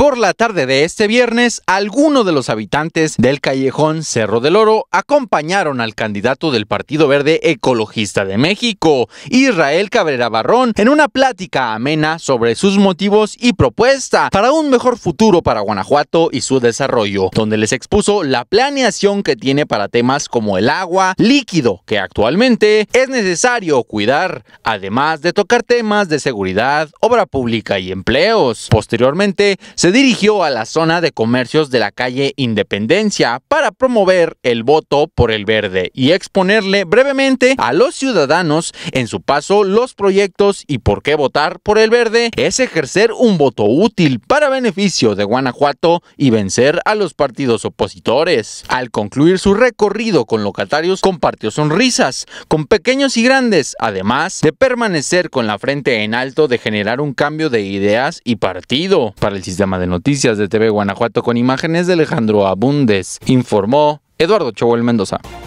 Por la tarde de este viernes, algunos de los habitantes del callejón Cerro del Oro acompañaron al candidato del Partido Verde Ecologista de México, Israel Cabrera Barrón, en una plática amena sobre sus motivos y propuesta para un mejor futuro para Guanajuato y su desarrollo, donde les expuso la planeación que tiene para temas como el agua, líquido, que actualmente es necesario cuidar, además de tocar temas de seguridad, obra pública y empleos. Posteriormente, se dirigió a la zona de comercios de la calle Independencia para promover el voto por el verde y exponerle brevemente a los ciudadanos en su paso los proyectos y por qué votar por el verde es ejercer un voto útil para beneficio de Guanajuato y vencer a los partidos opositores. Al concluir su recorrido con locatarios compartió sonrisas con pequeños y grandes, además de permanecer con la frente en alto de generar un cambio de ideas y partido para el sistema de noticias de TV Guanajuato con imágenes de Alejandro Abundes, informó Eduardo Chobo Mendoza.